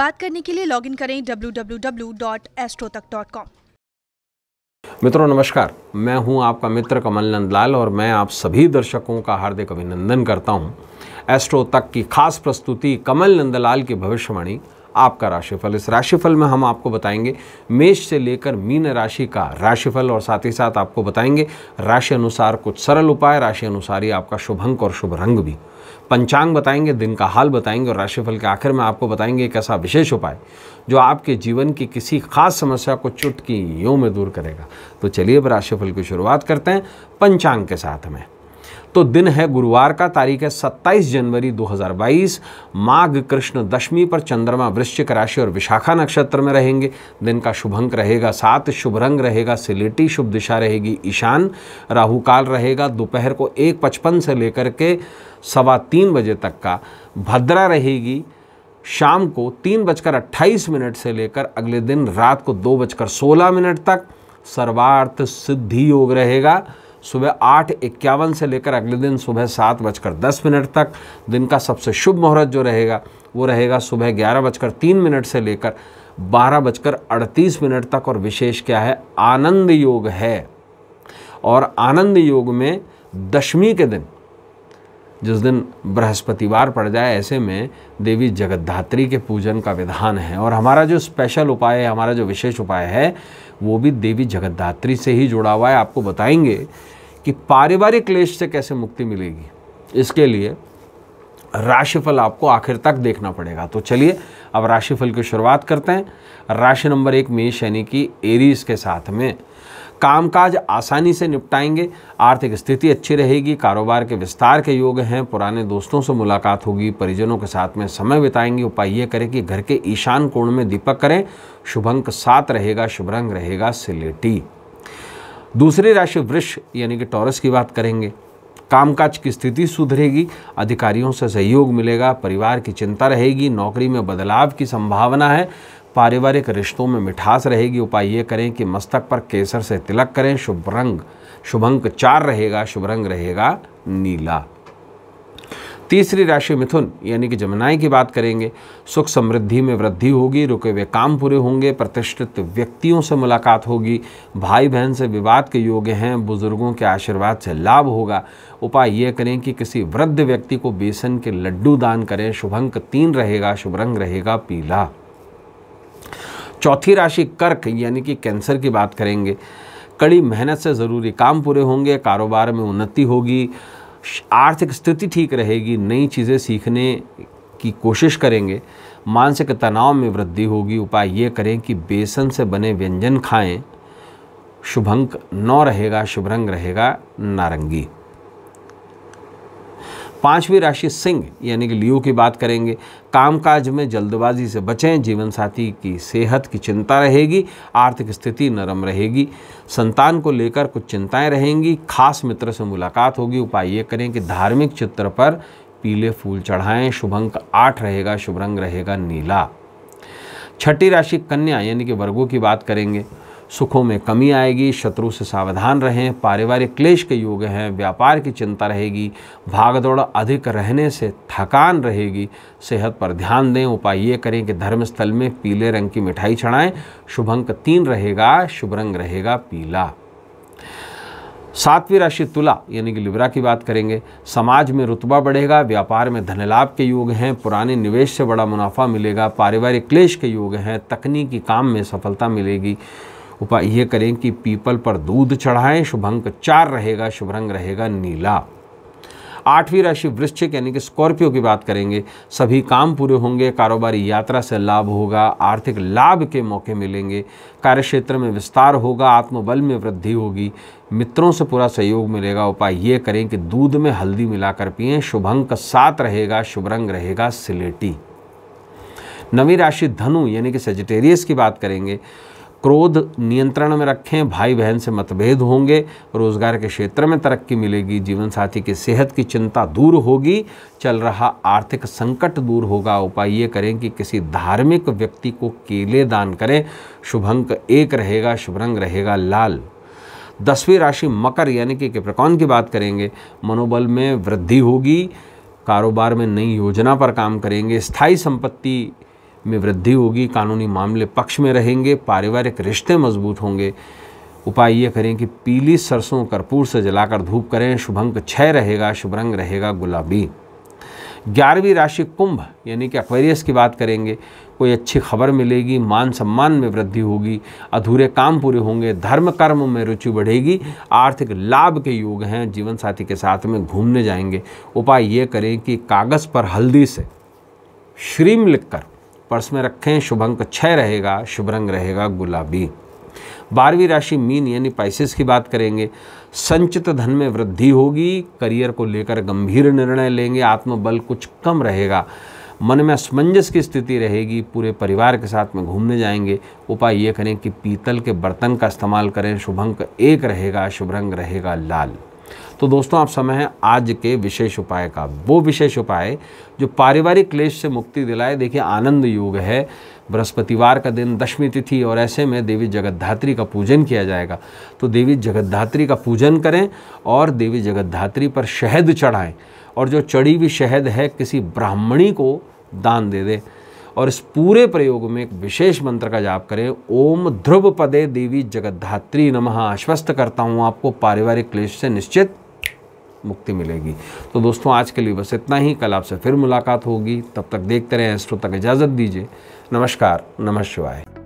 बात करने के लिए लॉगिन करें www.astrotak.com मित्रों नमस्कार मैं हूं आपका मित्र कमल नंद लाल और मैं आप सभी दर्शकों का हार्दिक अभिनंदन करता हूं एस्ट्रो तक की खास प्रस्तुति कमल नंदलाल की भविष्यवाणी आपका राशिफल इस राशिफल में हम आपको बताएंगे मेष से लेकर मीन राशि का राशिफल और साथ ही साथ आपको बताएंगे राशि अनुसार कुछ सरल उपाय राशि अनुसार ही आपका शुभ अंक और शुभ रंग भी पंचांग बताएंगे दिन का हाल बताएंगे और राशिफल के आखिर में आपको बताएंगे एक ऐसा विशेष उपाय जो आपके जीवन की किसी खास समस्या को चुटकी यों में दूर करेगा तो चलिए अब राशिफल की शुरुआत करते हैं पंचांग के साथ में तो दिन है गुरुवार का तारीख है 27 जनवरी 2022 माघ कृष्ण दशमी पर चंद्रमा वृश्चिक राशि और विशाखा नक्षत्र में रहेंगे दिन का शुभ अंक रहेगा सात शुभ रंग रहेगा सिलेटी शुभ दिशा रहेगी ईशान राहु काल रहेगा दोपहर को एक पचपन से लेकर के सवा तीन बजे तक का भद्रा रहेगी शाम को तीन बजकर अट्ठाईस मिनट से लेकर अगले दिन रात को दो बजकर सोलह मिनट तक सर्वार्थ सिद्धि योग रहेगा सुबह आठ इक्यावन से लेकर अगले दिन सुबह सात बजकर दस मिनट तक दिन का सबसे शुभ मुहूर्त जो रहेगा वो रहेगा सुबह ग्यारह बजकर तीन मिनट से लेकर बारह बजकर अड़तीस मिनट तक और विशेष क्या है आनंद योग है और आनंद योग में दशमी के दिन जिस दिन बृहस्पतिवार पड़ जाए ऐसे में देवी जगद्धात्री के पूजन का विधान है और हमारा जो स्पेशल उपाय है हमारा जो विशेष उपाय है वो भी देवी जगद्धात्री से ही जुड़ा हुआ है आपको बताएंगे कि पारिवारिक क्लेश से कैसे मुक्ति मिलेगी इसके लिए राशिफल आपको आखिर तक देखना पड़ेगा तो चलिए अब राशिफल की शुरुआत करते हैं राशि नंबर एक मेष यानी कि एरीज के साथ में कामकाज आसानी से निपटाएंगे आर्थिक स्थिति अच्छी रहेगी कारोबार के विस्तार के योग हैं पुराने दोस्तों से मुलाकात होगी परिजनों के साथ में समय बिताएंगे उपाय ये करें कि घर के ईशान कोण में दीपक करें शुभ अंक सात रहेगा शुभ रंग रहेगा सिलेटी दूसरी राशि वृक्ष यानी कि टॉरस की बात करेंगे कामकाज की स्थिति सुधरेगी अधिकारियों से सहयोग मिलेगा परिवार की चिंता रहेगी नौकरी में बदलाव की संभावना है पारिवारिक रिश्तों में मिठास रहेगी उपाय ये करें कि मस्तक पर केसर से तिलक करें शुभ रंग शुभ अंक चार रहेगा शुभ रंग रहेगा नीला तीसरी राशि मिथुन यानी कि जमुनाई की बात करेंगे सुख समृद्धि में वृद्धि होगी रुके हुए काम पूरे होंगे प्रतिष्ठित व्यक्तियों से मुलाकात होगी भाई बहन से विवाद के योग्य हैं बुजुर्गों के आशीर्वाद से लाभ होगा उपाय ये करें कि किसी वृद्ध व्यक्ति को बेसन के लड्डू दान करें शुभंक तीन रहेगा शुभ रंग रहेगा पीला चौथी राशि कर्क यानी कि कैंसर की बात करेंगे कड़ी मेहनत से ज़रूरी काम पूरे होंगे कारोबार में उन्नति होगी आर्थिक स्थिति ठीक रहेगी नई चीज़ें सीखने की कोशिश करेंगे मानसिक तनाव में वृद्धि होगी उपाय ये करें कि बेसन से बने व्यंजन खाएं शुभंक नौ रहेगा शुभ रंग रहेगा नारंगी पांचवी राशि सिंह यानी कि लियो की बात करेंगे कामकाज में जल्दबाजी से बचें जीवन साथी की सेहत की चिंता रहेगी आर्थिक स्थिति नरम रहेगी संतान को लेकर कुछ चिंताएं रहेंगी खास मित्र से मुलाकात होगी उपाय ये करें कि धार्मिक चित्र पर पीले फूल चढ़ाएं शुभ अंक आठ रहेगा शुभ रंग रहेगा नीला छठी राशि कन्या यानी कि वर्गों की बात करेंगे सुखों में कमी आएगी शत्रु से सावधान रहें पारिवारिक क्लेश के योग हैं व्यापार की चिंता रहेगी भागदौड़ अधिक रहने से थकान रहेगी सेहत पर ध्यान दें उपाय ये करें कि धर्मस्थल में पीले रंग की मिठाई चढ़ाएं शुभ अंक तीन रहेगा शुभ रंग रहेगा पीला सातवीं राशि तुला यानी कि लिब्रा की बात करेंगे समाज में रुतबा बढ़ेगा व्यापार में धनलाभ के योग हैं पुराने निवेश से बड़ा मुनाफा मिलेगा पारिवारिक क्लेश के योग हैं तकनीकी काम में सफलता मिलेगी उपाय ये करें कि पीपल पर दूध चढ़ाएं शुभ अंक चार रहेगा शुभ रंग रहेगा नीला आठवीं राशि वृश्चिक यानी कि स्कॉर्पियो की बात करेंगे सभी काम पूरे होंगे कारोबारी यात्रा से लाभ होगा आर्थिक लाभ के मौके मिलेंगे कार्यक्षेत्र में विस्तार होगा आत्मबल में वृद्धि होगी मित्रों से पूरा सहयोग मिलेगा उपाय ये करें कि दूध में हल्दी मिलाकर पिए शुभ अंक सात रहेगा शुभ रंग रहेगा सिलेटी नवी राशि धनु यानी कि सेजिटेरियस की बात करेंगे क्रोध नियंत्रण में रखें भाई बहन से मतभेद होंगे रोजगार के क्षेत्र में तरक्की मिलेगी जीवन साथी की सेहत की चिंता दूर होगी चल रहा आर्थिक संकट दूर होगा उपाय ये करें कि किसी धार्मिक व्यक्ति को केले दान करें शुभ अंक एक रहेगा शुभ रंग रहेगा लाल दसवीं राशि मकर यानी कि कृपकौन की बात करेंगे मनोबल में वृद्धि होगी कारोबार में नई योजना पर काम करेंगे स्थायी संपत्ति में वृद्धि होगी कानूनी मामले पक्ष में रहेंगे पारिवारिक रिश्ते मजबूत होंगे उपाय ये करें कि पीली सरसों कर्पूर से जलाकर धूप करें शुभंक अंक छः रहेगा शुभ रंग रहेगा गुलाबी ग्यारहवीं राशि कुंभ यानी कि अक्वेरियस की बात करेंगे कोई अच्छी खबर मिलेगी मान सम्मान में वृद्धि होगी अधूरे काम पूरे होंगे धर्म कर्म में रुचि बढ़ेगी आर्थिक लाभ के योग हैं जीवन साथी के साथ में घूमने जाएंगे उपाय ये करें कि कागज़ पर हल्दी से श्रीम लिखकर पर्स में रखें शुभ अंक छः रहेगा शुभ रंग रहेगा गुलाबी बारहवीं राशि मीन यानी पाइसिस की बात करेंगे संचित धन में वृद्धि होगी करियर को लेकर गंभीर निर्णय लेंगे आत्मबल कुछ कम रहेगा मन में असमंजस की स्थिति रहेगी पूरे परिवार के साथ में घूमने जाएंगे उपाय ये करें कि पीतल के बर्तन का इस्तेमाल करें शुभ अंक एक रहेगा शुभ रंग रहेगा लाल तो दोस्तों आप समय है आज के विशेष उपाय का वो विशेष उपाय जो पारिवारिक क्लेश से मुक्ति दिलाए देखिए आनंद योग है बृहस्पतिवार का दिन दशमी तिथि और ऐसे में देवी जगतधात्री का पूजन किया जाएगा तो देवी जगतधात्री का पूजन करें और देवी जगतधात्री पर शहद चढ़ाएं और जो चढ़ी हुई शहद है किसी ब्राह्मणी को दान दे दें और इस पूरे प्रयोग में एक विशेष मंत्र का जाप करें ओम ध्रुव पदे देवी जगद्धात्री नमः आश्वस्त करता हूँ आपको पारिवारिक क्लेश से निश्चित मुक्ति मिलेगी तो दोस्तों आज के लिए बस इतना ही कल आपसे फिर मुलाकात होगी तब तक देखते रहें एस्ट्रो तक इजाज़त दीजिए नमस्कार नमः शिवाय